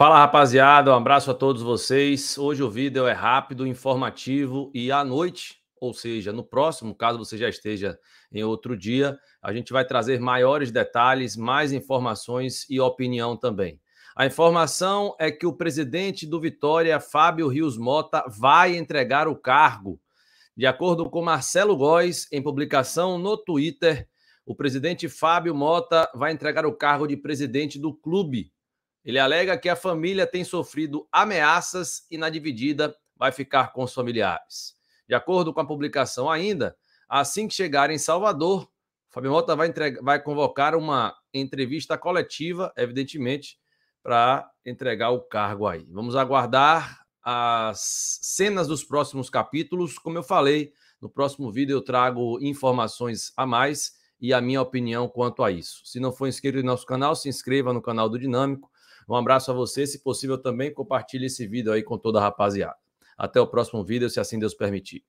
Fala rapaziada, um abraço a todos vocês. Hoje o vídeo é rápido, informativo e à noite, ou seja, no próximo, caso você já esteja em outro dia, a gente vai trazer maiores detalhes, mais informações e opinião também. A informação é que o presidente do Vitória, Fábio Rios Mota, vai entregar o cargo. De acordo com Marcelo Góes, em publicação no Twitter, o presidente Fábio Mota vai entregar o cargo de presidente do clube ele alega que a família tem sofrido ameaças e, na dividida, vai ficar com os familiares. De acordo com a publicação, ainda, assim que chegar em Salvador, Fábio Mota vai, entregar, vai convocar uma entrevista coletiva, evidentemente, para entregar o cargo aí. Vamos aguardar as cenas dos próximos capítulos. Como eu falei, no próximo vídeo eu trago informações a mais e a minha opinião quanto a isso. Se não for inscrito no nosso canal, se inscreva no canal do Dinâmico. Um abraço a você. Se possível, também compartilhe esse vídeo aí com toda a rapaziada. Até o próximo vídeo, se assim Deus permitir.